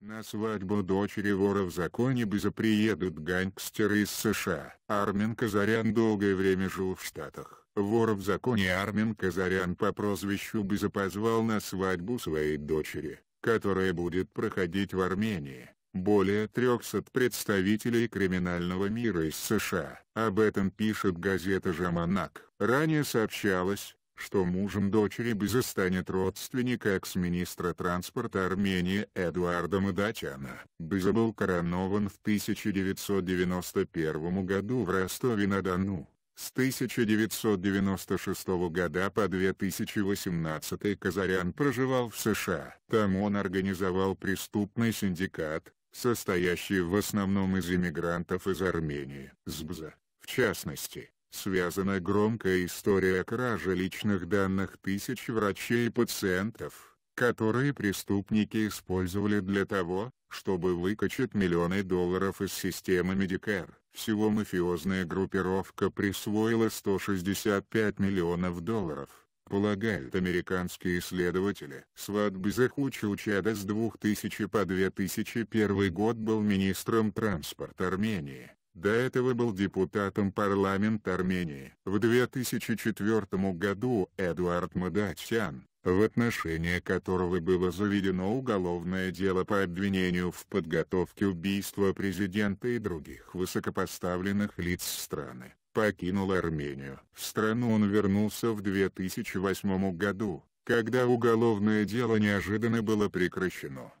На свадьбу дочери вора в законе Биза приедут гангстеры из США. Армин Казарян долгое время жил в Штатах. Вор в законе Армин Казарян по прозвищу Биза позвал на свадьбу своей дочери, которая будет проходить в Армении. Более 300 представителей криминального мира из США. Об этом пишет газета «Жаманак». Ранее сообщалось, что мужем дочери Бизы станет родственник экс-министра транспорта Армении Эдуарда Мадачана. Биза был коронован в 1991 году в Ростове-на-Дону. С 1996 года по 2018 Казарян проживал в США. Там он организовал преступный синдикат, состоящий в основном из иммигрантов из Армении. СБЗа, в частности, связана громкая история кражи личных данных тысяч врачей и пациентов, которые преступники использовали для того, чтобы выкачать миллионы долларов из системы Medicare. Всего мафиозная группировка присвоила 165 миллионов долларов, полагают американские исследователи. Сват Безахуча Учада с 2000 по 2001 год был министром транспорта Армении. До этого был депутатом парламента Армении. В 2004 году Эдуард Мадачан, в отношении которого было заведено уголовное дело по обвинению в подготовке убийства президента и других высокопоставленных лиц страны, покинул Армению. В страну он вернулся в 2008 году, когда уголовное дело неожиданно было прекращено.